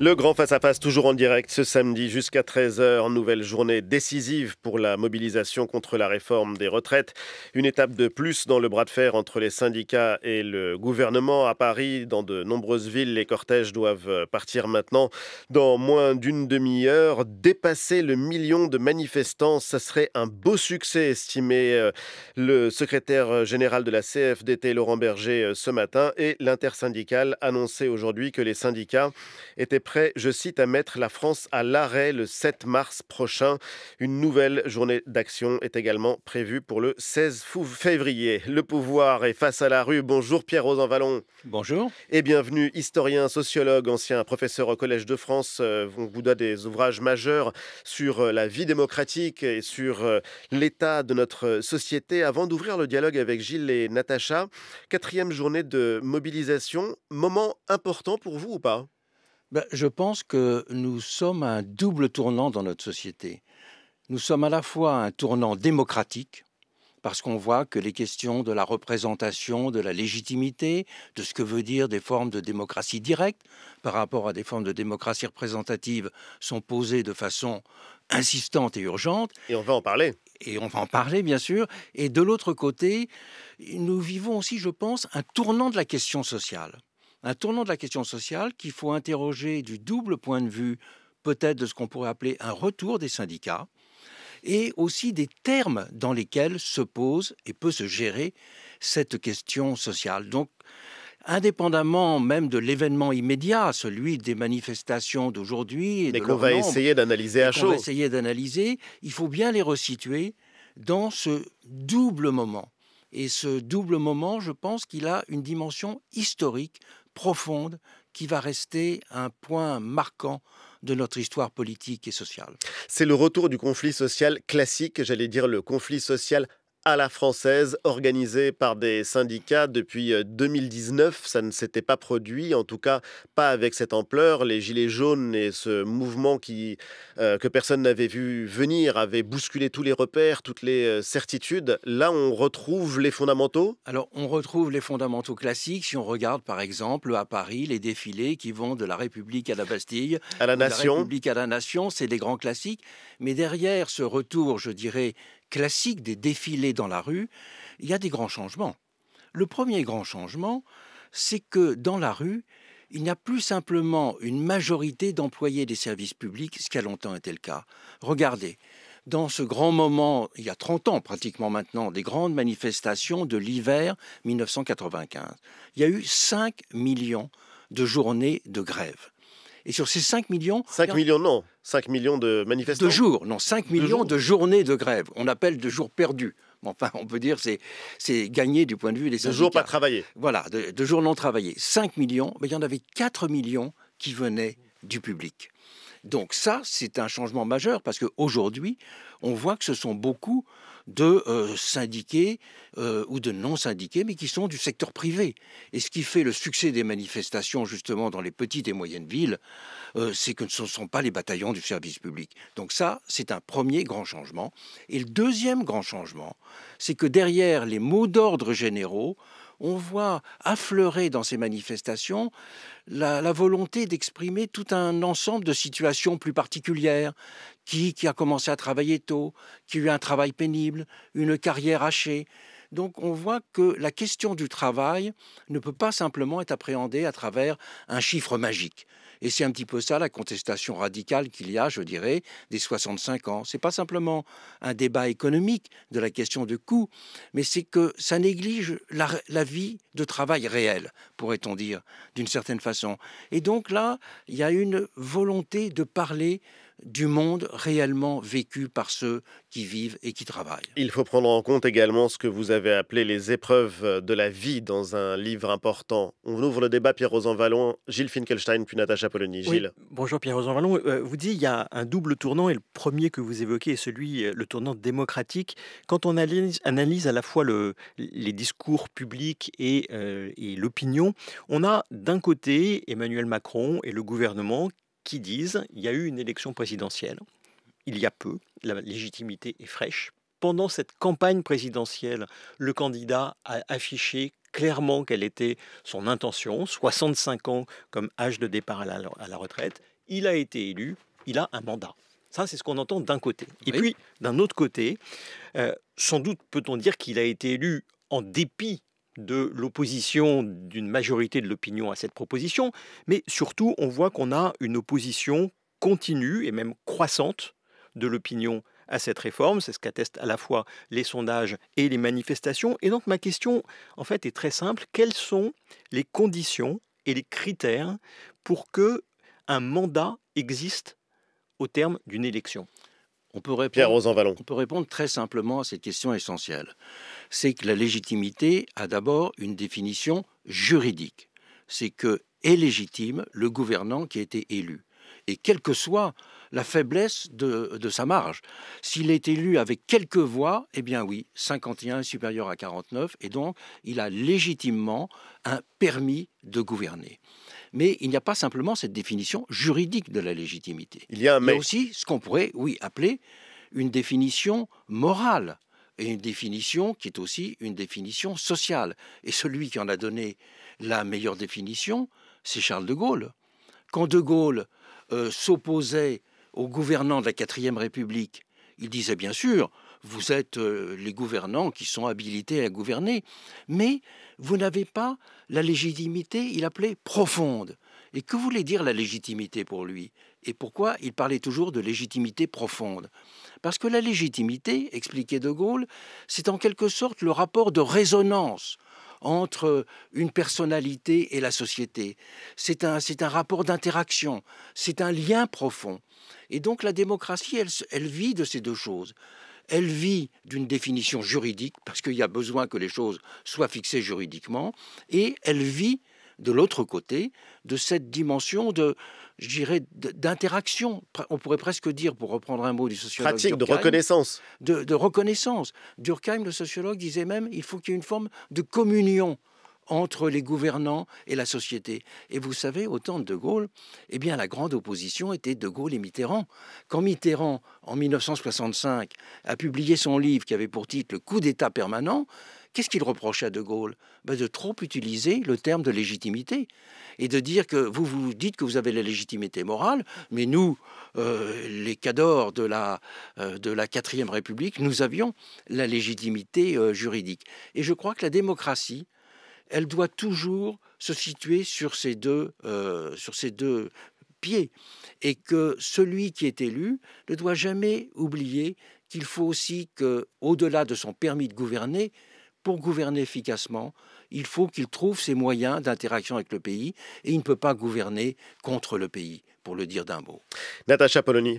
Le grand face-à-face toujours en direct ce samedi jusqu'à 13h, nouvelle journée décisive pour la mobilisation contre la réforme des retraites. Une étape de plus dans le bras de fer entre les syndicats et le gouvernement. À Paris, dans de nombreuses villes, les cortèges doivent partir maintenant dans moins d'une demi-heure. Dépasser le million de manifestants, ça serait un beau succès, estimé euh, le secrétaire général de la CFDT, Laurent Berger, euh, ce matin. Et l'intersyndicale annonçait aujourd'hui que les syndicats étaient prêt, je cite, à mettre la France à l'arrêt le 7 mars prochain. Une nouvelle journée d'action est également prévue pour le 16 février. Le pouvoir est face à la rue. Bonjour Pierre Vallon. Bonjour. Et bienvenue, historien, sociologue, ancien professeur au Collège de France. Euh, on vous doit des ouvrages majeurs sur euh, la vie démocratique et sur euh, l'état de notre société. Avant d'ouvrir le dialogue avec Gilles et Natacha, quatrième journée de mobilisation, moment important pour vous ou pas ben, je pense que nous sommes à un double tournant dans notre société. Nous sommes à la fois à un tournant démocratique, parce qu'on voit que les questions de la représentation, de la légitimité, de ce que veut dire des formes de démocratie directe par rapport à des formes de démocratie représentative sont posées de façon insistante et urgente. Et on va en parler. Et on va en parler, bien sûr. Et de l'autre côté, nous vivons aussi, je pense, un tournant de la question sociale un tournant de la question sociale qu'il faut interroger du double point de vue, peut-être de ce qu'on pourrait appeler un retour des syndicats, et aussi des termes dans lesquels se pose et peut se gérer cette question sociale. Donc, indépendamment même de l'événement immédiat, celui des manifestations d'aujourd'hui. Mais qu'on va essayer d'analyser à chaud. On va essayer d'analyser, il faut bien les resituer dans ce double moment. Et ce double moment, je pense qu'il a une dimension historique profonde qui va rester un point marquant de notre histoire politique et sociale. C'est le retour du conflit social classique, j'allais dire le conflit social à la française organisée par des syndicats depuis 2019. Euh, Ça ne s'était pas produit, en tout cas pas avec cette ampleur. Les Gilets jaunes et ce mouvement qui, euh, que personne n'avait vu venir avaient bousculé tous les repères, toutes les euh, certitudes. Là, on retrouve les fondamentaux Alors, on retrouve les fondamentaux classiques. Si on regarde par exemple à Paris les défilés qui vont de la République à la Bastille, à la Nation. De la République à la Nation, c'est des grands classiques. Mais derrière ce retour, je dirais, classique des défilés dans la rue, il y a des grands changements. Le premier grand changement, c'est que dans la rue, il n'y a plus simplement une majorité d'employés des services publics, ce qui a longtemps été le cas. Regardez, dans ce grand moment, il y a 30 ans pratiquement maintenant, des grandes manifestations de l'hiver 1995, il y a eu 5 millions de journées de grève. Et sur ces 5 millions... 5 millions, non. 5 millions de manifestants. De jours, non. 5 millions de, journées de grève. On appelle de jours perdus. Enfin, on peut dire c'est c'est gagné du point de vue des syndicats. De jours pas travaillés. Voilà, de, jours non travaillés. 5 millions, mais il y en avait 4 millions qui venaient du public. Donc ça, c'est un changement majeur parce qu'aujourd'hui, on voit que ce sont beaucoup de euh, syndiqués euh, ou de non syndiqués, mais qui sont du secteur privé. Et ce qui fait le succès des manifestations, justement, dans les petites et moyennes villes, euh, c'est que ce ne sont pas les bataillons du service public. Donc ça, c'est un premier grand changement. Et le deuxième grand changement, c'est que derrière les mots d'ordre généraux, on voit affleurer dans ces manifestations la, volonté d'exprimer tout un ensemble de situations plus particulières. Qui, qui a commencé à travailler tôt, qui a eu un travail pénible, une carrière hachée. Donc on voit que la question du travail ne peut pas simplement être appréhendée à travers un chiffre magique. Et c'est un petit peu ça la contestation radicale qu'il y a, je dirais, des 65 ans. C'est pas simplement un débat économique de la question de coût, mais c'est que ça néglige la, la vie de travail réelle, pourrait-on dire, d'une certaine façon. Et donc là, il y a une volonté de parler du monde réellement vécu par ceux qui vivent et qui travaillent. Il faut prendre en compte également ce que vous avez appelé les épreuves de la vie dans un livre important. On ouvre le débat, Pierre-Rosan Vallon, Gilles Finkelstein, puis Natacha Polony. Gilles. bonjour Pierre-Rosan Vallon. Euh, vous dites qu'il y a un double tournant et le premier que vous évoquez est celui, euh, le tournant démocratique. Quand on analyse, à la fois les discours publics et, euh, et l'opinion, on a d'un côté Emmanuel Macron et le gouvernement qui disent il y a eu une élection présidentielle il y a peu, la légitimité est fraîche. Pendant cette campagne présidentielle, le candidat a affiché clairement quelle était son intention, 65 ans comme âge de départ à la, retraite. Il a été élu, il a un mandat. Ça, c'est ce qu'on entend d'un côté. Et puis, d'un autre côté, euh, sans doute peut-on dire qu'il a été élu en dépit de l'opposition d'une majorité de l'opinion à cette proposition, mais surtout on voit qu'on a une opposition continue et même croissante de l'opinion à cette réforme. C'est ce qu'attestent à la fois les sondages et les manifestations. Et donc ma question, en fait, est très simple. Quelles sont les conditions et les critères pour que un mandat existe au terme d'une élection on peut répondre, peut répondre très simplement à cette question essentielle. C'est que la légitimité a d'abord une définition juridique. C'est que est légitime le gouvernant qui a été élu. Et quelle que soit la faiblesse de, sa marge, s'il est élu avec quelques voix, eh bien oui, 51 supérieur à 49, et donc il a légitimement un permis de gouverner mais il n'y a pas simplement cette définition juridique de la légitimité. Il y a, aussi ce qu'on pourrait, oui, appeler une définition morale et une définition qui est aussi une définition sociale. Et celui qui en a donné la meilleure définition, c'est Charles de Gaulle. Quand de Gaulle euh, s'opposait aux gouvernants de la quatrième République, il disait bien sûr, vous êtes euh, les gouvernants qui sont habilités à gouverner, mais vous n'avez pas la légitimité, il appelait profonde. Et que voulait dire la légitimité pour lui Et pourquoi il parlait toujours de légitimité profonde Parce que la légitimité, expliquait De Gaulle, c'est en quelque sorte le rapport de résonance entre une personnalité et la société. C'est un, un, rapport d'interaction, c'est un lien profond. Et donc la démocratie, elle vit de ces deux choses. Elle vit d'une définition juridique, parce qu'il y a besoin que les choses soient fixées juridiquement, et elle vit de l'autre côté de cette dimension de, je d'interaction. On pourrait presque dire, pour reprendre un mot du sociologue. de reconnaissance. De, de, reconnaissance. Durkheim, le sociologue, disait même il faut qu'il y ait une forme de communion entre les gouvernants et la société. Et vous savez, au de Gaulle, eh bien, la grande opposition était De Gaulle et Mitterrand. Quand Mitterrand, en 1965, a publié son livre qui avait pour titre Le coup d'État permanent, qu'est-ce qu'il reprochait à De Gaulle ben, De trop utiliser le terme de légitimité et de dire que vous vous dites que vous avez la légitimité morale, mais nous, euh, les cadors de la euh, de la quatrième République, nous avions la légitimité euh, juridique. Et je crois que la démocratie elle doit toujours se situer sur ces deux, euh, sur ces deux pieds, et que celui qui est élu ne doit jamais oublier qu'il faut aussi que, au-delà de son permis de gouverner, pour gouverner efficacement, il faut qu'il trouve ses moyens d'interaction avec le pays, et il ne peut pas gouverner contre le pays, pour le dire d'un mot. Natacha Polony.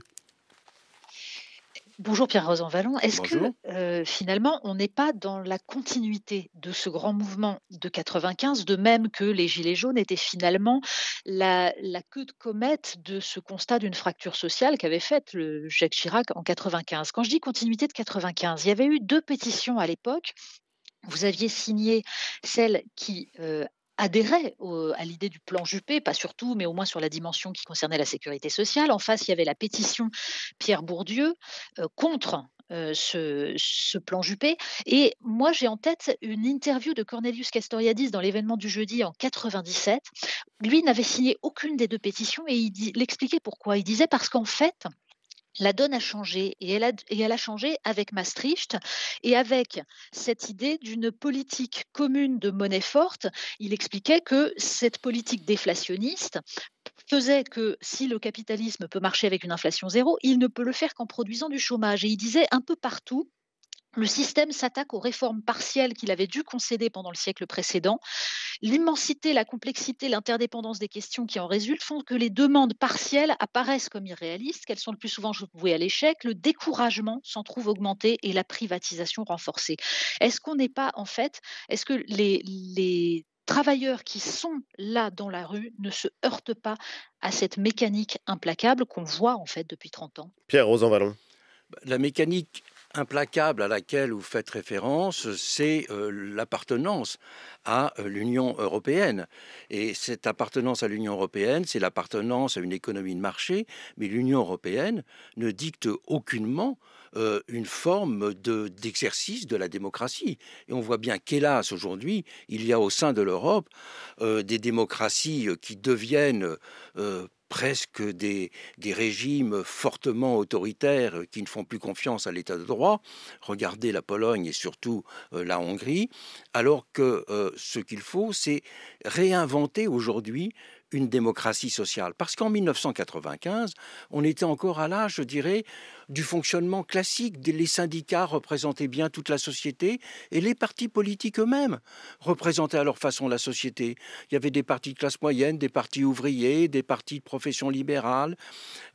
Bonjour Pierre Vallon, Est-ce que euh, finalement on n'est pas dans la continuité de ce grand mouvement de 95, de même que les Gilets jaunes étaient finalement la, queue de comète de ce constat d'une fracture sociale qu'avait faite le Jacques Chirac en 95 Quand je dis continuité de 95, il y avait eu deux pétitions à l'époque vous aviez signé celle qui euh, adhérait à l'idée du plan Juppé, pas surtout, mais au moins sur la dimension qui concernait la sécurité sociale. En face, il y avait la pétition Pierre Bourdieu euh, contre euh, ce, plan Juppé. Et moi, j'ai en tête une interview de Cornelius Castoriadis dans l'événement du jeudi en 97. Lui n'avait signé aucune des deux pétitions et il, dit, il expliquait pourquoi. Il disait parce qu'en fait, la donne a changé et elle a, changé avec Maastricht et avec cette idée d'une politique commune de monnaie forte. Il expliquait que cette politique déflationniste faisait que si le capitalisme peut marcher avec une inflation zéro, il ne peut le faire qu'en produisant du chômage. Et il disait un peu partout le système s'attaque aux réformes partielles qu'il avait dû concéder pendant le siècle précédent. L'immensité, la complexité, l'interdépendance des questions qui en résultent font que les demandes partielles apparaissent comme irréalistes, qu'elles sont le plus souvent vouées à l'échec, le découragement s'en trouve augmenté et la privatisation renforcée. Est-ce qu'on n'est pas, en fait, est-ce que les, travailleurs qui sont là dans la rue ne se heurtent pas à cette mécanique implacable qu'on voit, en fait, depuis 30 ans Pierre Rosanvallon. Bah, la mécanique implacable à laquelle vous faites référence, c'est euh, l'appartenance à euh, l'Union européenne. Et cette appartenance à l'Union européenne, c'est l'appartenance à une économie de marché, mais l'Union européenne ne dicte aucunement euh, une forme d'exercice de, la démocratie. Et on voit bien qu'hélas, aujourd'hui, il y a au sein de l'Europe des démocraties qui deviennent presque des, régimes fortement autoritaires qui ne font plus confiance à l'état de droit, regardez la Pologne et surtout euh, la Hongrie, alors que euh, ce qu'il faut, c'est réinventer aujourd'hui une démocratie sociale. Parce qu'en 1995, on était encore à l'âge, je dirais, du fonctionnement classique. Les syndicats représentaient bien toute la société et les partis politiques eux-mêmes représentaient à leur façon la société. Il y avait des partis de classe moyenne, des partis ouvriers, des partis de profession libérale.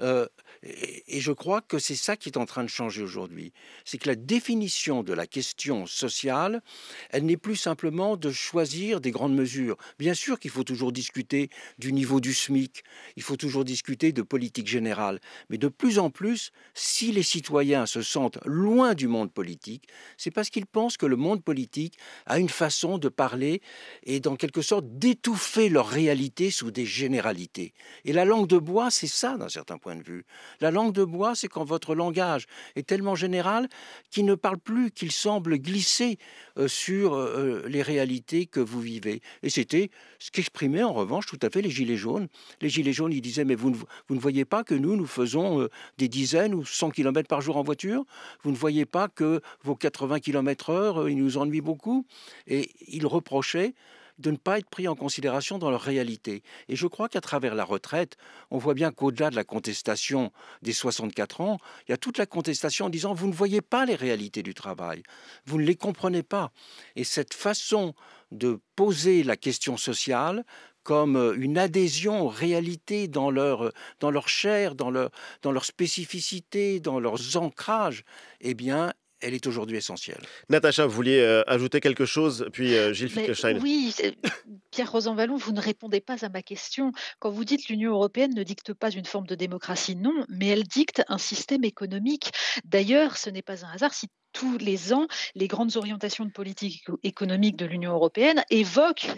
Euh, et, et je crois que c'est ça qui est en train de changer aujourd'hui. C'est que la définition de la question sociale, elle n'est plus simplement de choisir des grandes mesures. Bien sûr qu'il faut toujours discuter du niveau du SMIC, il faut toujours discuter de politique générale. Mais de plus en plus, si si les citoyens se sentent loin du monde politique, c'est parce qu'ils pensent que le monde politique a une façon de parler et dans quelque sorte d'étouffer leur réalité sous des généralités. Et la langue de bois, c'est ça d'un certain point de vue. La langue de bois, c'est quand votre langage est tellement général qu'il ne parle plus, qu'il semble glisser euh, sur euh, euh, les réalités que vous vivez. Et c'était ce qu'exprimaient en revanche tout à fait les Gilets jaunes. Les Gilets jaunes, ils disaient, mais vous ne, vous voyez pas que nous, nous faisons des dizaines ou centaines kilomètres par jour en voiture, vous ne voyez pas que vos 80 km/h, euh, il nous ennuient beaucoup. Et ils reprochaient de ne pas être pris en considération dans leur réalité. Et je crois qu'à travers la retraite, on voit bien qu'au-delà de la contestation des 64 ans, il y a toute la contestation en disant vous ne voyez pas les réalités du travail, vous ne les comprenez pas. Et cette façon de poser la question sociale, comme euh, une adhésion aux réalités dans leur, euh, dans leur chair, dans leur, dans leur spécificité, dans leurs ancrages, eh bien, elle est aujourd'hui essentielle. Natacha, vous vouliez euh, ajouter quelque chose, puis Gilles Finkelstein. Oui, Pierre Rosanvallon, vous ne répondez pas à ma question. Quand vous dites l'Union européenne ne dicte pas une forme de démocratie, non, mais elle dicte un système économique. D'ailleurs, ce n'est pas un hasard si tous les ans, les grandes orientations de politique économique de l'Union européenne évoquent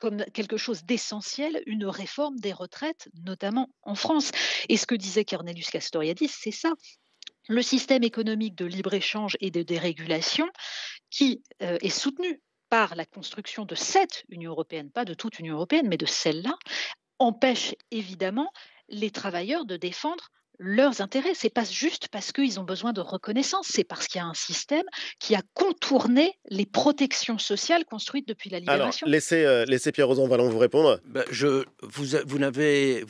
comme quelque chose d'essentiel une réforme des retraites, notamment en France. Et ce que disait Cornelius Castoriadis, c'est ça. Le système économique de libre-échange et de dérégulation qui euh, est soutenu par la construction de cette Union européenne, pas de toute Union européenne, mais de celle-là, empêche évidemment les travailleurs de défendre leurs intérêts. C'est pas juste parce qu'ils ont besoin de reconnaissance, c'est parce qu'il y a un système qui a contourné les protections sociales construites depuis la libération. Alors, laissez, euh, laissez Pierre Roson vous répondre. Ben, je, vous, vous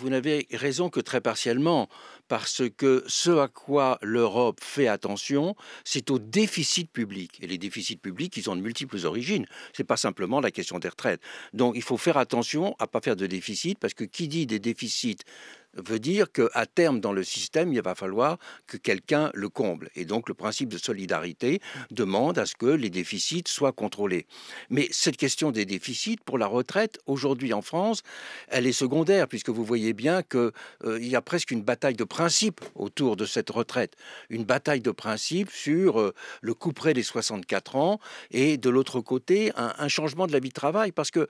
n'avez raison que très partiellement, parce que ce à quoi l'Europe fait attention, c'est au déficit public. Et les déficits publics, ils ont de multiples origines. C'est pas simplement la question des retraites. Donc, il faut faire attention à pas faire de déficit, parce que qui dit des déficits veut dire qu'à terme, dans le système, il va falloir que quelqu'un le comble. Et donc, le principe de solidarité demande à ce que les déficits soient contrôlés. Mais cette question des déficits pour la retraite, aujourd'hui en France, elle est secondaire, puisque vous voyez bien qu'il euh, y a presque une bataille de principes autour de cette retraite. Une bataille de principe sur euh, le couperet des 64 ans et de l'autre côté, un changement de la vie de travail. Parce que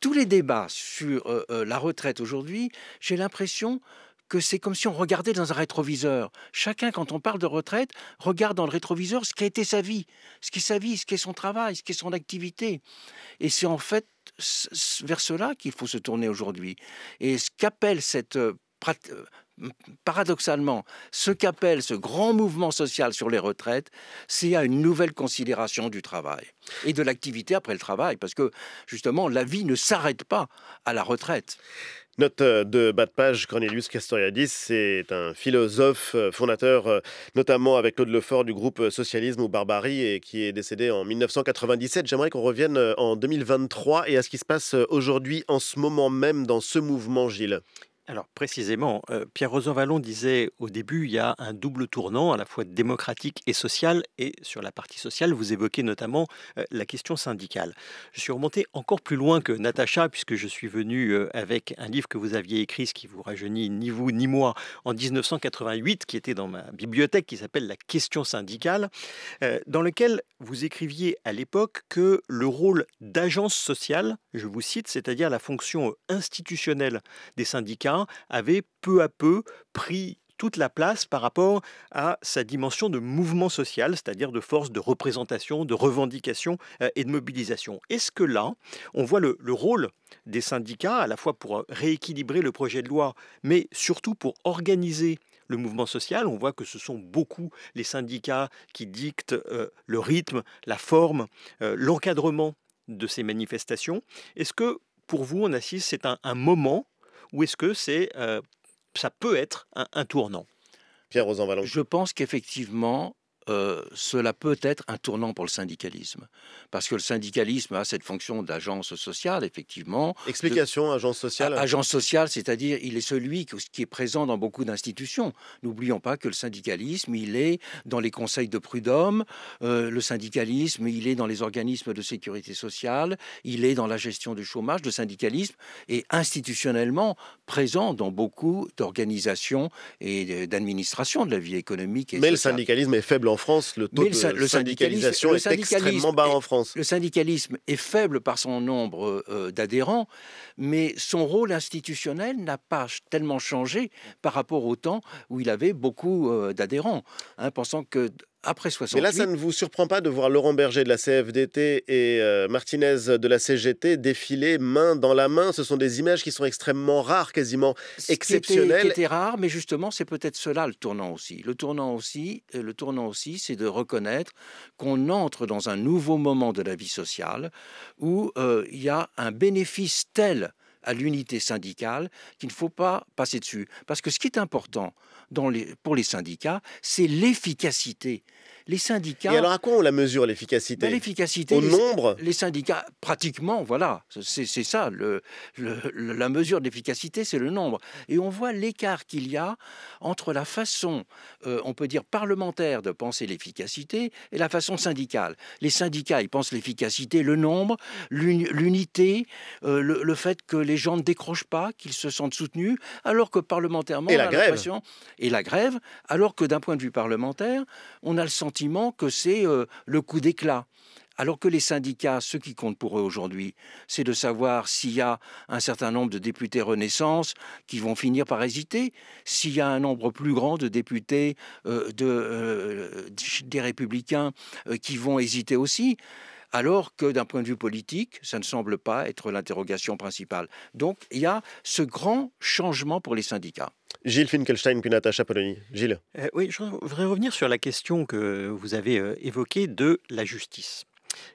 tous les débats sur euh, euh, la retraite aujourd'hui, j'ai l'impression que c'est comme si on regardait dans un rétroviseur. Chacun, quand on parle de retraite, regarde dans le rétroviseur ce qui a été sa vie, ce qui est sa vie, ce qui est son travail, ce qui est son activité. Et c'est en fait vers cela qu'il faut se tourner aujourd'hui. Et ce qu'appelle cette euh, paradoxalement, ce qu'appelle ce grand mouvement social sur les retraites, c'est à une nouvelle considération du travail et de l'activité après le travail, parce que justement, la vie ne s'arrête pas à la retraite. Note euh, de bas de page, Cornelius Castoriadis, c'est un philosophe euh, fondateur euh, notamment avec Claude Lefort du groupe Socialisme ou Barbarie et qui est décédé en 1997. J'aimerais qu'on revienne en 2023 et à ce qui se passe aujourd'hui en ce moment même dans ce mouvement, Gilles. Alors précisément, euh, Pierre Rosanvallon disait au début, il y a un double tournant à la fois démocratique et social, et sur la partie sociale, vous évoquez notamment euh, la question syndicale. Je suis remonté encore plus loin que Natacha, puisque je suis venu euh, avec un livre que vous aviez écrit, ce qui vous rajeunit ni vous ni moi, en 1988, qui était dans ma bibliothèque, qui s'appelle La question syndicale, dans lequel vous écriviez à l'époque que le rôle d'agence sociale, je vous cite, c'est-à-dire la fonction institutionnelle des syndicats, avait peu à peu pris toute la place par rapport à sa dimension de mouvement social, c'est-à-dire de force de représentation, de revendication euh, et de mobilisation. Est-ce que là, on voit le, rôle des syndicats, à la fois pour euh, rééquilibrer le projet de loi, mais surtout pour organiser le mouvement social. On voit que ce sont beaucoup les syndicats qui dictent euh, le rythme, la forme, l'encadrement de ces manifestations. Est-ce que pour vous, on assiste, c'est un moment ou est-ce que c'est euh, ça peut être un, tournant Pierre Rosanvallon. Je pense qu'effectivement, euh, cela peut être un tournant pour le syndicalisme. Parce que le syndicalisme a cette fonction d'agence sociale, effectivement. Explication, agence sociale Agence sociale, c'est-à-dire il est celui qui est présent dans beaucoup d'institutions. N'oublions pas que le syndicalisme, il est dans les conseils de prud'hommes, euh, le syndicalisme, il est dans les organismes de sécurité sociale, il est dans la gestion du chômage, le syndicalisme est institutionnellement présent dans beaucoup d'organisations et d'administrations de la vie économique. Et Mais le syndicalisme est faible en France, le taux de syndicalisation est extrêmement bas en France. Le syndicalisme est faible par son nombre euh, euh, d'adhérents, mais son rôle institutionnel n'a pas tellement changé par rapport au temps où il avait beaucoup euh, d'adhérents. Hein, pensant que après Mais là, ça ne vous surprend pas de voir Laurent Berger de la CFDT et euh, Martinez de la CGT défiler main dans la main. Ce sont des images qui sont extrêmement rares, quasiment exceptionnelles. Qui rare, mais justement, c'est peut-être cela le tournant aussi. Le tournant aussi, euh, le tournant aussi, c'est de reconnaître qu'on entre dans un nouveau moment de la vie sociale où euh, il y a un bénéfice tel à l'unité syndicale qu'il ne faut pas passer dessus. Parce que ce qui est important dans les, pour les syndicats, c'est l'efficacité les syndicats. Et alors à quoi on la mesure l'efficacité ben, L'efficacité au nombre. Les syndicats, pratiquement, voilà, c'est ça le, la mesure d'efficacité, c'est le nombre. Et on voit l'écart qu'il y a entre la façon, euh, on peut dire parlementaire, de penser l'efficacité et la façon syndicale. Les syndicats, ils pensent l'efficacité, le nombre, l'unité, euh, le, fait que les gens ne décrochent pas, qu'ils se sentent soutenus, alors que parlementairement, et la grève. Et la grève, alors que d'un point de vue parlementaire, on a le sentiment que c'est euh, le coup d'éclat. Alors que les syndicats, ce qui compte pour eux aujourd'hui, c'est de savoir s'il y a un certain nombre de députés Renaissance qui vont finir par hésiter, s'il y a un nombre plus grand de députés euh, euh, des républicains qui vont hésiter aussi alors que d'un point de vue politique, ça ne semble pas être l'interrogation principale. Donc il y a ce grand changement pour les syndicats. Gilles Finkelstein, puis Natacha Polony. Gilles. Euh, oui, je voudrais revenir sur la question que vous avez euh, évoquée de la justice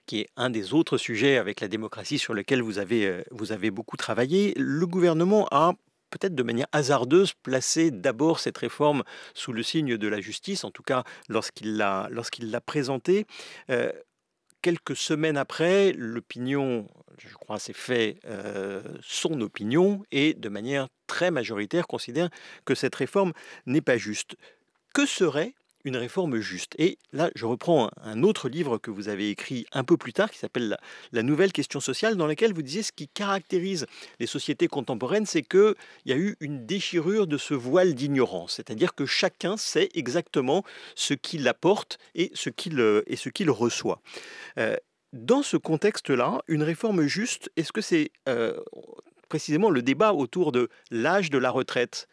qui est un des autres sujets avec la démocratie sur lequel vous avez, euh, vous avez beaucoup travaillé. Le gouvernement a peut-être de manière hasardeuse, placé d'abord cette réforme sous le signe de la justice, en tout cas lorsqu'il l'a lorsqu'il l'a présentée quelques semaines après, l'opinion, je crois, s'est fait euh, son opinion et de manière très majoritaire considère que cette réforme n'est pas juste. Que serait une réforme juste. Et là, je reprends un autre livre que vous avez écrit un peu plus tard, qui s'appelle la, nouvelle question sociale, dans lequel vous disiez ce qui caractérise les sociétés contemporaines, c'est qu'il y a eu une déchirure de ce voile d'ignorance, c'est-à-dire que chacun sait exactement ce qu'il apporte et ce qu'il euh, reçoit. Euh, dans ce contexte-là, une réforme juste, est-ce que c'est euh, précisément le débat autour de l'âge de la retraite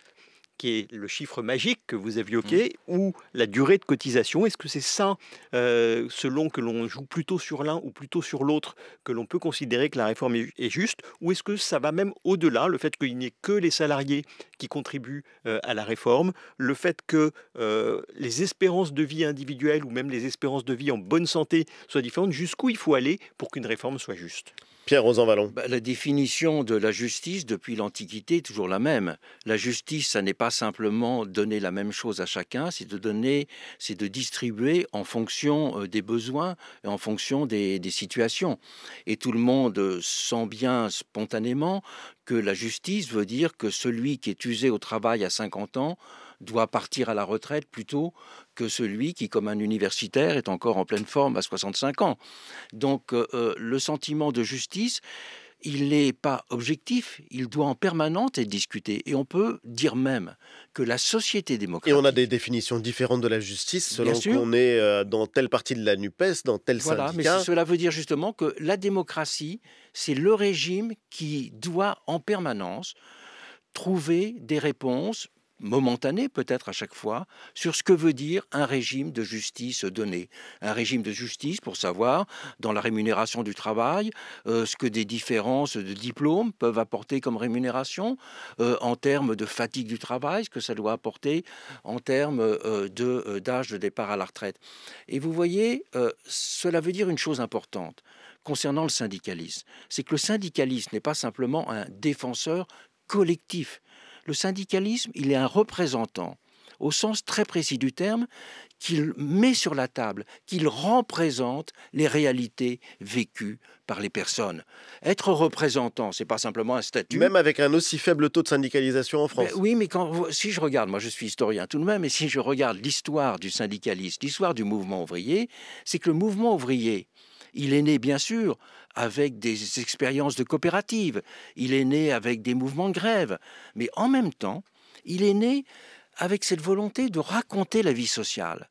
qui est le chiffre magique que vous aviez mmh. ou la durée de cotisation. Est-ce que c'est ça, euh, selon que l'on joue plutôt sur l'un ou plutôt sur l'autre, que l'on peut considérer que la réforme est juste Ou est-ce que ça va même au-delà, le fait qu'il n'y ait que les salariés qui contribuent euh, à la réforme, le fait que euh, les espérances de vie individuelles ou même les espérances de vie en bonne santé soient différentes Jusqu'où il faut aller pour qu'une réforme soit juste Pierre bah, la définition de la justice depuis l'Antiquité est toujours la même. La justice, ça n'est pas simplement donner la même chose à chacun, c'est de donner, c'est de distribuer en fonction euh, des besoins et en fonction des, des situations. Et tout le monde euh, sent bien spontanément que la justice veut dire que celui qui est usé au travail à 50 ans doit partir à la retraite plutôt que celui qui, comme un universitaire, est encore en pleine forme à 65 ans. Donc euh, euh, le sentiment de justice, il n'est pas objectif, il doit en permanence être discuté. Et on peut dire même que la société démocratique... Et on a des définitions différentes de la justice selon qu'on est euh, dans telle partie de la NUPES, dans tel voilà, Mais cela veut dire justement que la démocratie, c'est le régime qui doit en permanence trouver des réponses momentané peut-être à chaque fois, sur ce que veut dire un régime de justice donné. Un régime de justice pour savoir, dans la rémunération du travail, euh, ce que des différences de diplômes peuvent apporter comme rémunération, euh, en termes de fatigue du travail, ce que ça doit apporter en termes euh, de, d'âge de départ à la retraite. Et vous voyez, cela veut dire une chose importante concernant le syndicalisme, c'est que le syndicalisme n'est pas simplement un défenseur collectif le syndicalisme, il est un représentant, au sens très précis du terme, qu'il met sur la table, qu'il représente les réalités vécues par les personnes. Être représentant, c'est pas simplement un statut. Même avec un aussi faible taux de syndicalisation en France. Ben oui, mais quand, si je regarde, moi je suis historien tout de même, et si je regarde l'histoire du syndicalisme, l'histoire du mouvement ouvrier, c'est que le mouvement ouvrier, il est né, bien sûr, avec des expériences de coopératives, il est né avec des mouvements de grève, mais en même temps, il est né avec cette volonté de raconter la vie sociale.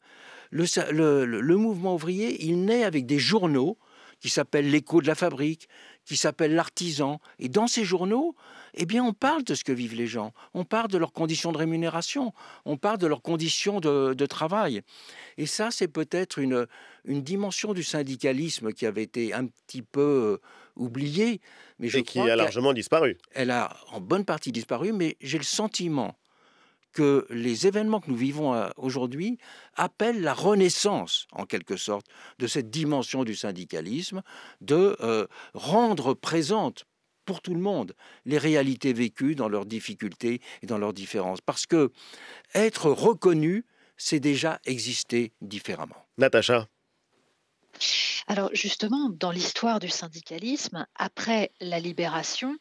Le, le mouvement ouvrier, il naît avec des journaux qui s'appellent L'écho de la fabrique, qui s'appellent L'artisan, et dans ces journaux, eh bien, on parle de ce que vivent les gens, on parle de leurs conditions de rémunération, on parle de leurs conditions de, travail. Et ça, c'est peut-être une, une dimension du syndicalisme qui avait été un petit peu euh, oubliée. Mais je Et qui a largement disparu. Elle a en bonne partie disparu, mais j'ai le sentiment que les événements que nous vivons euh, aujourd'hui appellent la renaissance, en quelque sorte, de cette dimension du syndicalisme, de euh, rendre présente pour tout le monde les réalités vécues dans leurs difficultés et dans leurs différences. Parce que être reconnu, c'est déjà exister différemment. Natacha. Alors justement, dans l'histoire du syndicalisme, après la libération,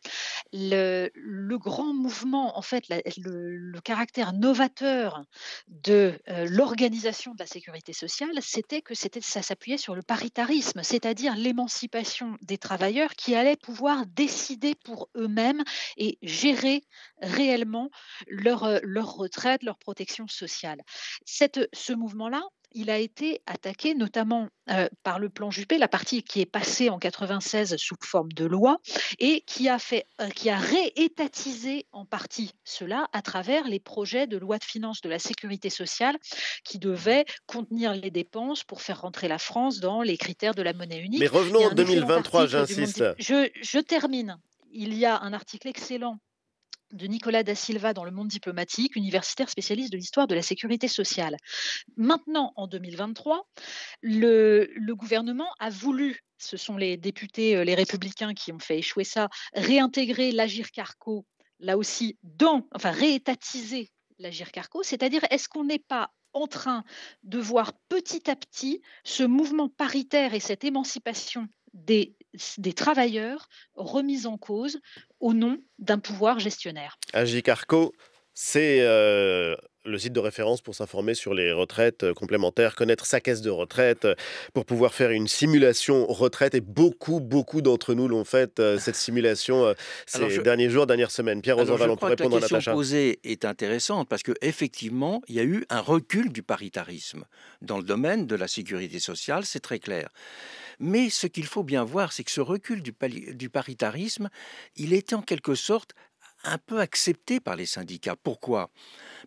le, grand mouvement, en fait, le, caractère novateur de euh, l'organisation de la sécurité sociale, c'était que c'était, ça s'appuyait sur le paritarisme, c'est-à-dire l'émancipation des travailleurs qui allaient pouvoir décider pour eux-mêmes et gérer réellement leur, euh, leur retraite, leur protection sociale. Cette, ce mouvement-là, il a été attaqué notamment euh, par le plan Juppé, la partie qui est passée en 96 sous forme de loi et qui a fait, euh, qui a réétatisé en partie cela à travers les projets de loi de finances de la sécurité sociale qui devaient contenir les dépenses pour faire rentrer la France dans les critères de la monnaie unique. Mais revenons en 2023, j'insiste. je termine. Il y a un article excellent de Nicolas da Silva dans le monde diplomatique, universitaire spécialiste de l'histoire de la sécurité sociale. Maintenant, en 2023, le, gouvernement a voulu ce sont les députés, euh, les républicains qui ont fait échouer ça, réintégrer l'agir carco, là aussi, dans, enfin réétatiser l'agir carco, c'est-à-dire est-ce qu'on n'est pas en train de voir petit à petit ce mouvement paritaire et cette émancipation des, des travailleurs remise en cause au nom d'un pouvoir gestionnaire. c'est euh, le site de référence pour s'informer sur les retraites euh, complémentaires, connaître sa caisse de retraite, euh, pour pouvoir faire une simulation retraite. Et beaucoup, beaucoup d'entre nous l'ont fait, euh, cette simulation, ces derniers jours, dernières semaines. Pierre Rosanval, on répondre à La question posée est intéressante parce qu'effectivement, il y a eu un recul du paritarisme dans le domaine de la sécurité sociale, c'est très clair. Mais ce qu'il faut bien voir, c'est que ce recul du, du paritarisme, il était en quelque sorte un peu accepté par les syndicats. Pourquoi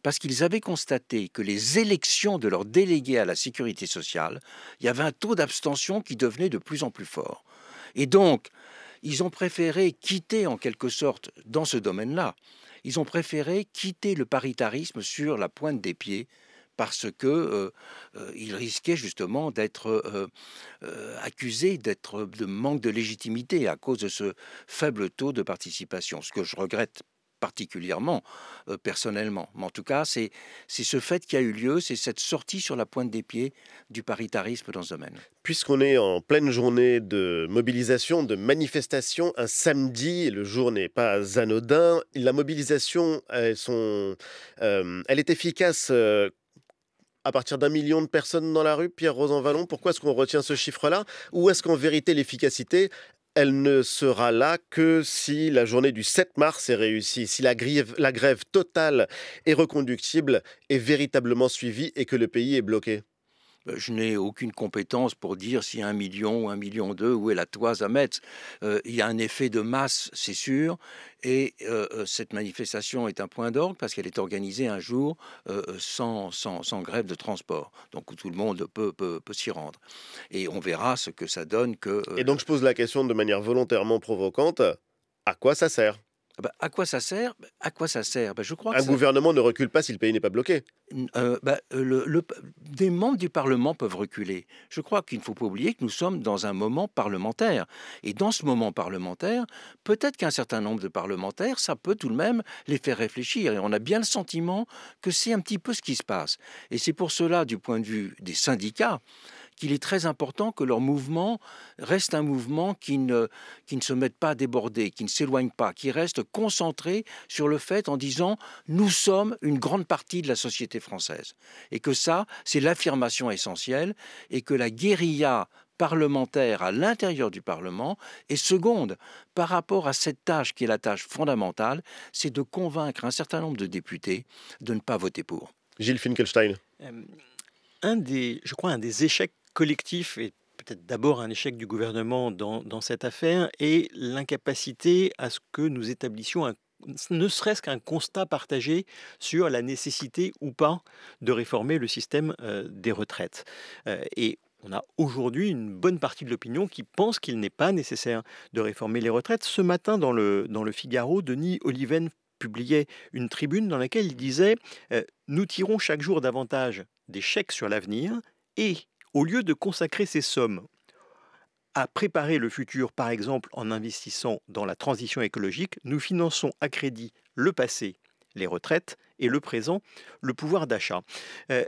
Parce qu'ils avaient constaté que les élections de leurs délégués à la sécurité sociale, il y avait un taux d'abstention qui devenait de plus en plus fort. Et donc, ils ont préféré quitter en quelque sorte dans ce domaine-là. Ils ont préféré quitter le paritarisme sur la pointe des pieds parce que il risquait justement d'être accusé d'être de manque de légitimité à cause de ce faible taux de participation, ce que je regrette particulièrement personnellement. Mais en tout cas, c'est ce fait qui a eu lieu, c'est cette sortie sur la pointe des pieds du paritarisme dans ce domaine. Puisqu'on est en pleine journée de mobilisation, de manifestation, un samedi, le jour n'est pas anodin, la mobilisation, elle est efficace à partir d'un million de personnes dans la rue, Pierre Vallon, Pourquoi est-ce qu'on retient ce chiffre-là Ou est-ce qu'en vérité, l'efficacité, elle ne sera là que si la journée du 7 mars est réussie, si la grève, la grève totale et reconductible est véritablement suivie et que le pays est bloqué euh, je n'ai aucune compétence pour dire si un million ou un million deux, où est la toise à mettre. Euh, il y a un effet de masse, c'est sûr, et euh, cette manifestation est un point d'orgue parce qu'elle est organisée un jour sans, sans, grève de transport, donc tout le monde peut, s'y rendre. Et on verra ce que ça donne et donc je pose la question de manière volontairement provocante, à quoi ça sert ah bah, à quoi ça sert bah, À quoi ça sert bah, Je crois. Un gouvernement ne recule pas si le pays n'est pas bloqué. Euh, euh, des membres du Parlement peuvent reculer. Je crois qu'il ne faut pas oublier que nous sommes dans un moment parlementaire. Et dans ce moment parlementaire, peut-être qu'un certain nombre de parlementaires, ça peut tout de même les faire réfléchir. Et on a bien le sentiment que c'est un petit peu ce qui se passe. Et c'est pour cela, du point de vue des syndicats, qu'il est très important que leur mouvement reste un mouvement qui ne, qui ne se mette pas à déborder, qui ne s'éloigne pas, qui reste concentré sur le fait en disant nous sommes une grande partie de la société française. Et que ça, c'est l'affirmation essentielle et que la guérilla parlementaire à l'intérieur du Parlement est seconde, par rapport à cette tâche qui est la tâche fondamentale, c'est de convaincre un certain nombre de députés de ne pas voter pour. Gilles Finkelstein. Euh, un des, je crois, un des échecs collectif et peut-être d'abord un échec du gouvernement dans, dans cette affaire et l'incapacité à ce que nous établissions un, ne serait-ce qu'un constat partagé sur la nécessité ou pas de réformer le système euh, des retraites. Euh, et on a aujourd'hui une bonne partie de l'opinion qui pense qu'il n'est pas nécessaire de réformer les retraites. Ce matin, dans le, dans le Figaro, Denis Oliven publiait une tribune dans laquelle il disait euh, Nous tirons chaque jour davantage des chèques sur l'avenir et au lieu de consacrer ces sommes à préparer le futur, par exemple en investissant dans la transition écologique, nous finançons à crédit le passé, les retraites, et le présent, le pouvoir d'achat. Euh,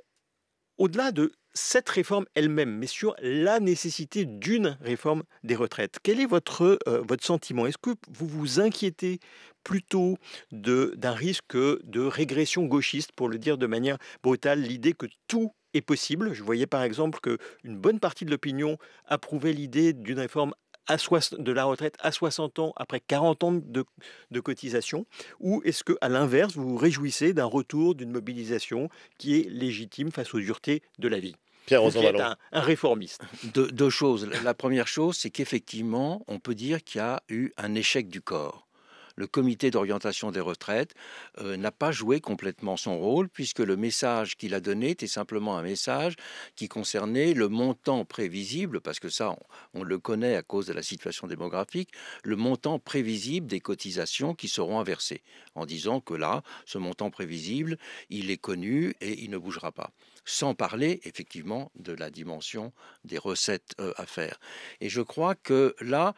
au-delà de cette réforme elle-même, mais sur la nécessité d'une réforme des retraites. Quel est votre, euh, votre sentiment Est-ce que vous vous inquiétez plutôt d'un risque de régression gauchiste, pour le dire de manière brutale, l'idée que tout est possible. Je voyais par exemple qu'une bonne partie de l'opinion approuvait l'idée d'une réforme à de la retraite à 60 ans après 40 ans de, cotisation Ou est-ce que, à l'inverse, vous vous réjouissez d'un retour d'une mobilisation qui est légitime face aux duretés de la vie Pierre qui est un, réformiste. deux choses. La première chose, c'est qu'effectivement, on peut dire qu'il y a eu un échec du corps le comité d'orientation des retraites euh, n'a pas joué complètement son rôle, puisque le message qu'il a donné était simplement un message qui concernait le montant prévisible, parce que ça, on le connaît à cause de la situation démographique, le montant prévisible des cotisations qui seront inversées, en disant que là, ce montant prévisible, il est connu et il ne bougera pas sans parler effectivement de la dimension des recettes euh, à faire. Et je crois que là,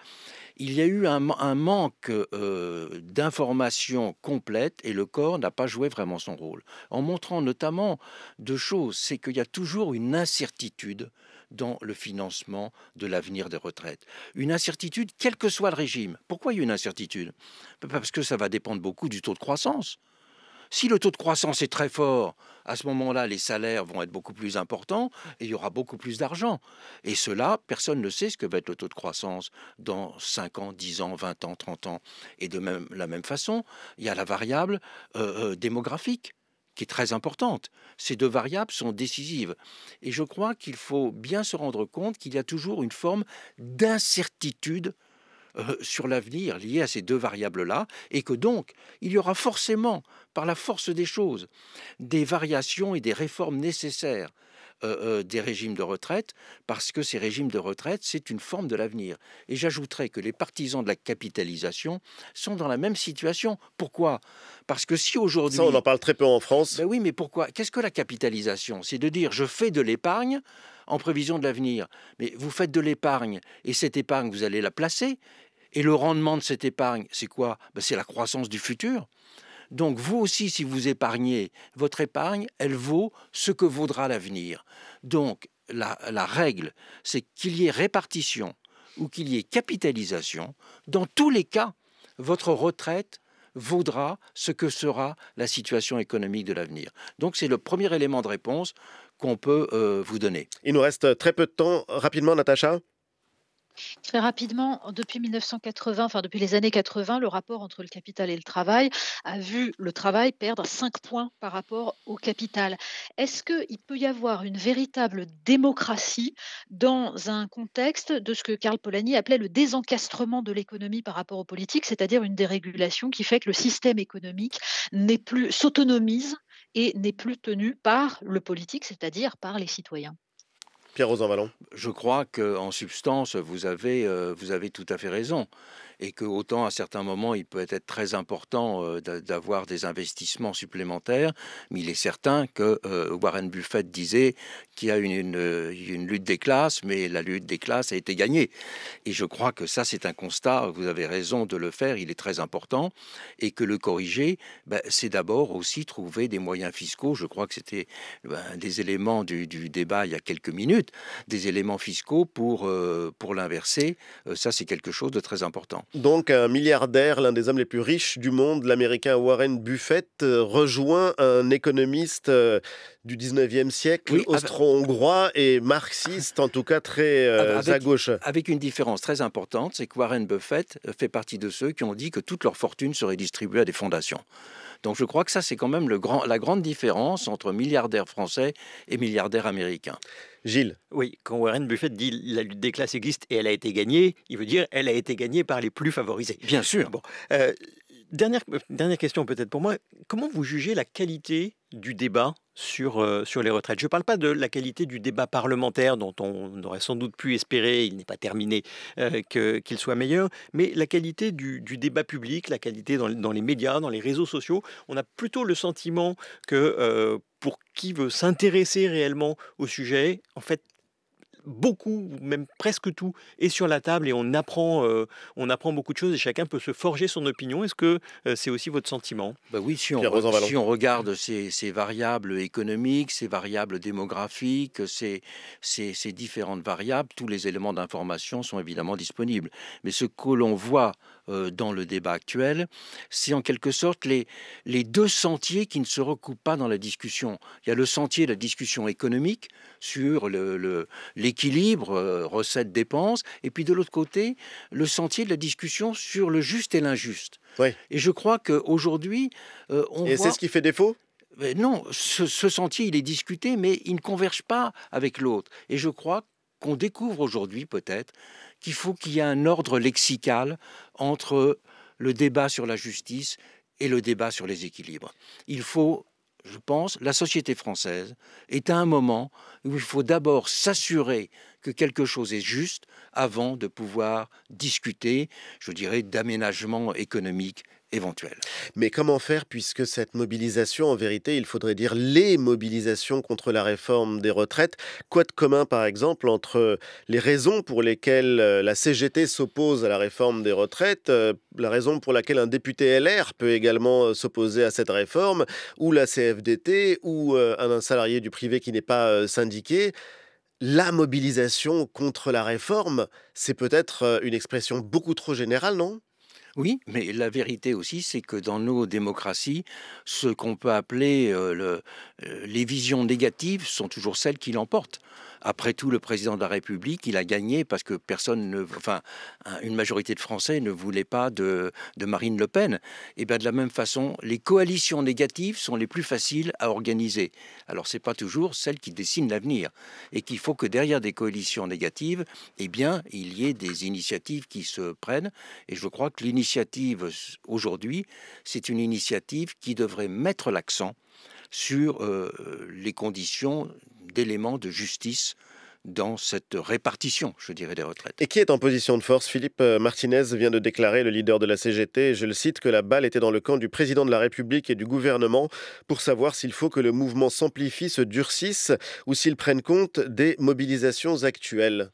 il y a eu un, manque euh, d'informations complètes et le corps n'a pas joué vraiment son rôle. En montrant notamment deux choses, c'est qu'il y a toujours une incertitude dans le financement de l'avenir des retraites. Une incertitude, quel que soit le régime. Pourquoi il y a une incertitude Parce que ça va dépendre beaucoup du taux de croissance. Si le taux de croissance est très fort, à ce moment-là, les salaires vont être beaucoup plus importants et il y aura beaucoup plus d'argent. Et cela, personne ne sait ce que va être le taux de croissance dans 5 ans, 10 ans, 20 ans, 30 ans. Et de même, la même façon, il y a la variable euh, euh, démographique qui est très importante. Ces deux variables sont décisives. Et je crois qu'il faut bien se rendre compte qu'il y a toujours une forme d'incertitude euh, sur l'avenir lié à ces deux variables-là, et que donc il y aura forcément, par la force des choses, des variations et des réformes nécessaires euh, euh, des régimes de retraite, parce que ces régimes de retraite, c'est une forme de l'avenir. Et j'ajouterais que les partisans de la capitalisation sont dans la même situation. Pourquoi Parce que si aujourd'hui... Ça, on en parle très peu en France. Ben oui, mais pourquoi Qu'est-ce que la capitalisation C'est de dire, je fais de l'épargne en prévision de l'avenir. Mais vous faites de l'épargne, et cette épargne, vous allez la placer, et le rendement de cette épargne, c'est quoi ben, C'est la croissance du futur. Donc vous aussi, si vous épargnez, votre épargne, elle vaut ce que vaudra l'avenir. Donc la, règle, c'est qu'il y ait répartition ou qu'il y ait capitalisation, dans tous les cas, votre retraite vaudra ce que sera la situation économique de l'avenir. Donc c'est le premier élément de réponse qu'on peut euh, vous donner. Il nous reste euh, très peu de temps. Rapidement, Natacha Très rapidement, depuis 1980, enfin depuis les années 80, le rapport entre le capital et le travail a vu le travail perdre 5 points par rapport au capital. Est-ce qu'il peut y avoir une véritable démocratie dans un contexte de ce que Karl Polanyi appelait le désencastrement de l'économie par rapport aux politiques, c'est-à-dire une dérégulation qui fait que le système économique n'est plus s'autonomise et n'est plus tenu par le politique, c'est-à-dire par les citoyens Pierre Rosanvallon. Je crois qu'en substance, euh, vous avez tout à fait raison et que autant à certains moments il peut être très important euh, d'avoir des investissements supplémentaires, mais il est certain que euh, Warren Buffett disait qu'il y a une, lutte des classes, mais la lutte des classes a été gagnée. Et je crois que ça c'est un constat, vous avez raison de le faire, il est très important, et que le corriger, ben, c'est d'abord aussi trouver des moyens fiscaux, je crois que c'était un ben, des éléments du, débat il y a quelques minutes, des éléments fiscaux pour, euh, pour l'inverser, ça c'est quelque chose de très important. Donc un milliardaire, l'un des hommes les plus riches du monde, l'Américain Warren Buffett, euh, rejoint un économiste euh, du 19e siècle, austro-hongrois et marxiste, en tout cas très euh, à gauche. Avec une différence très importante, c'est que Warren Buffett fait partie de ceux qui ont dit que toute leur fortune serait distribuée à des fondations. Donc je crois que ça, c'est quand même la grande différence entre milliardaires français et milliardaires américains. Gilles. Oui, quand Warren Buffett dit la lutte des classes existe et elle a été gagnée, il veut dire elle a été gagnée par les plus favorisés. Bien sûr. Bon, euh, dernière, euh, dernière question peut-être pour moi. Comment vous jugez la qualité du débat sur, euh, sur les retraites. Je ne parle pas de la qualité du débat parlementaire dont on aurait sans doute pu espérer, il n'est pas terminé, euh, qu'il soit meilleur, mais la qualité du, débat public, la qualité dans, les médias, dans les réseaux sociaux. On a plutôt le sentiment que... Euh, pour qui veut s'intéresser réellement au sujet, en fait, beaucoup, même presque tout, est sur la table et on apprend, euh, on apprend beaucoup de choses et chacun peut se forger son opinion. Est-ce que euh, c'est aussi votre sentiment bah Oui, si on, si on regarde ces, ces, variables économiques, ces variables démographiques, ces, ces, différentes variables, tous les éléments d'information sont évidemment disponibles. Mais ce que l'on voit euh, dans le débat actuel, c'est en quelque sorte les, les deux sentiers qui ne se recoupent pas dans la discussion. Il y a le sentier de la discussion économique sur le, le les équilibre euh, recettes-dépenses, et puis de l'autre côté, le sentier de la discussion sur le juste et l'injuste. Et je crois qu'aujourd'hui, aujourd'hui on... Et c'est ce qui fait défaut non, ce, ce sentier, il est discuté, mais il ne converge pas avec l'autre. Et je crois qu'on découvre aujourd'hui peut-être qu'il faut qu'il y ait un ordre lexical entre le débat sur la justice et le débat sur les équilibres. Il faut je pense, la société française est à un moment où il faut d'abord s'assurer que quelque chose est juste avant de pouvoir discuter, je dirais, d'aménagement économique éventuelle. Mais comment faire puisque cette mobilisation, en vérité, il faudrait dire les mobilisations contre la réforme des retraites, quoi de commun par exemple entre les raisons pour lesquelles euh, la CGT s'oppose à la réforme des retraites, euh, la raison pour laquelle un député LR peut également euh, s'opposer à cette réforme, ou la CFDT, ou un salarié du privé qui n'est pas syndiqué la mobilisation contre la réforme, c'est peut-être une expression beaucoup trop générale, non oui, mais la vérité aussi, c'est que dans nos démocraties, ce qu'on peut appeler euh, euh, les visions négatives sont toujours celles qui l'emportent. Après tout, le président de la République, il a gagné parce que personne ne, enfin, une majorité de Français ne voulait pas de, Marine Le Pen. Et eh bien de la même façon, les coalitions négatives sont les plus faciles à organiser. Alors c'est pas toujours celles qui dessinent l'avenir et qu'il faut que derrière des coalitions négatives, eh bien, il y ait des initiatives qui se prennent. Et je crois que l'initiative aujourd'hui, c'est une initiative qui devrait mettre l'accent sur euh, les conditions d'éléments de justice dans cette répartition, je dirais, des retraites. Et qui est en position de force Philippe euh, Martinez vient de déclarer, le leader de la CGT, je le cite, que la balle était dans le camp du président de la République et du gouvernement pour savoir s'il faut que le mouvement s'amplifie, se durcisse ou s'il prenne compte des mobilisations actuelles.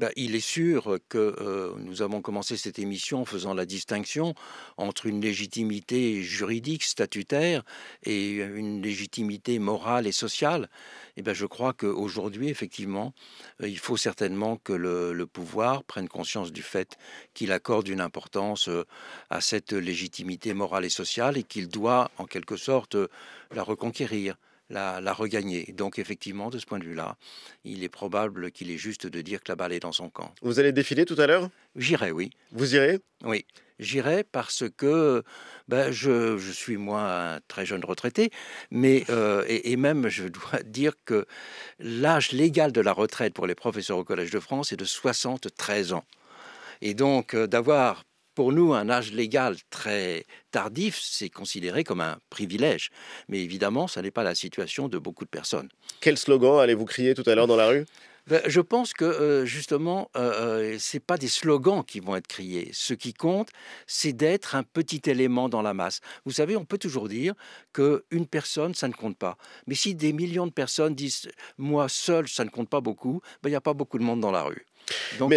Bah, il est sûr que nous avons commencé cette émission en faisant la distinction entre une légitimité juridique, statutaire, et une légitimité morale et sociale. Et eh ben, je crois qu'aujourd'hui, effectivement, il faut certainement que le pouvoir prenne conscience du fait qu'il accorde une importance à cette légitimité morale et sociale et qu'il doit, en quelque sorte, la reconquérir la, regagner. Donc effectivement, de ce point de vue-là, il est probable qu'il est juste de dire que la balle est dans son camp. Vous allez défiler tout à l'heure J'irai, oui. Vous irez Oui. J'irai parce que ben, je, suis moi un très jeune retraité, mais euh, et, même je dois dire que l'âge légal de la retraite pour les professeurs au Collège de France est de 73 ans. Et donc euh, d'avoir pour nous un âge légal très tardif, c'est considéré comme un privilège. Mais évidemment, ça n'est pas la situation de beaucoup de personnes. Quel slogan allez-vous crier tout à l'heure dans la rue ben, je pense que euh, justement, euh, euh, c'est pas des slogans qui vont être criés. Ce qui compte, c'est d'être un petit élément dans la masse. Vous savez, on peut toujours dire que une personne, ça ne compte pas. Mais si des millions de personnes disent moi seul, ça ne compte pas beaucoup, ben, il n'y a pas beaucoup de monde dans la rue. Donc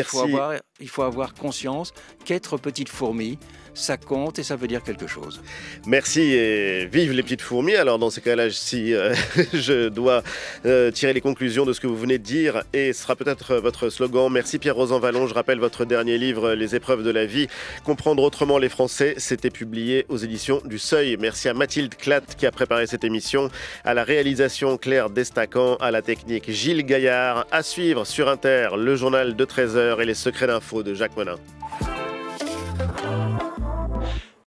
il faut, avoir, conscience qu'être petite fourmi, ça compte et ça veut dire quelque chose. Merci et vive les petites fourmis. Alors dans ces cas-là, si euh, je dois euh, tirer les conclusions de ce que vous venez de dire, et ce sera peut-être euh, votre slogan, merci Pierre Rosan Vallon, je rappelle votre dernier livre, Les épreuves de la vie, Comprendre autrement les Français, c'était publié aux éditions du Seuil. Merci à Mathilde Clatt qui a préparé cette émission, à la réalisation Claire Destacan, à la technique Gilles Gaillard, à suivre sur Inter le journal de 13h et les secrets d'info de Jacques Monin.